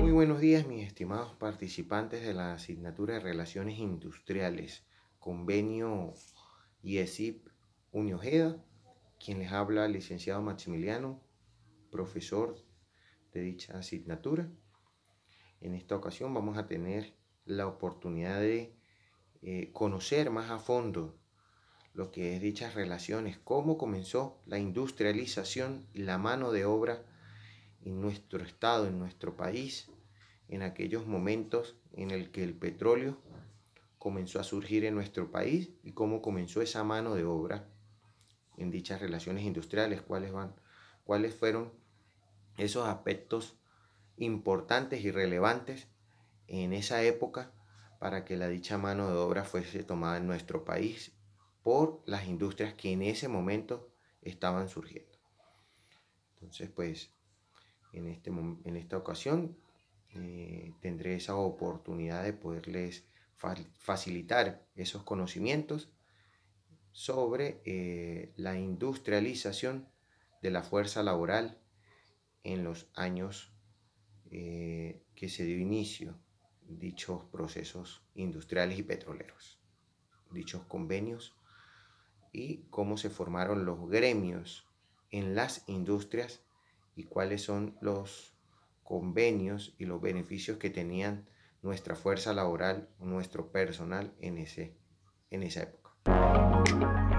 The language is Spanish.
Muy buenos días, mis estimados participantes de la asignatura de Relaciones Industriales, convenio IESIP Uniojeda, quien les habla, licenciado Maximiliano, profesor de dicha asignatura. En esta ocasión vamos a tener la oportunidad de eh, conocer más a fondo lo que es dichas relaciones, cómo comenzó la industrialización y la mano de obra en nuestro estado, en nuestro país, en aquellos momentos en el que el petróleo comenzó a surgir en nuestro país y cómo comenzó esa mano de obra en dichas relaciones industriales, cuáles van, cuáles fueron esos aspectos importantes y relevantes en esa época para que la dicha mano de obra fuese tomada en nuestro país por las industrias que en ese momento estaban surgiendo. Entonces, pues, en, este esta ocasión eh, tendré esa oportunidad de poderles facilitar esos conocimientos sobre eh, la industrialización de la fuerza laboral en los años eh, que se dio inicio dichos procesos industriales y petroleros, dichos convenios y cómo se formaron los gremios en las industrias y cuáles son los convenios y los beneficios que tenían nuestra fuerza laboral, nuestro personal en, ese, en esa época.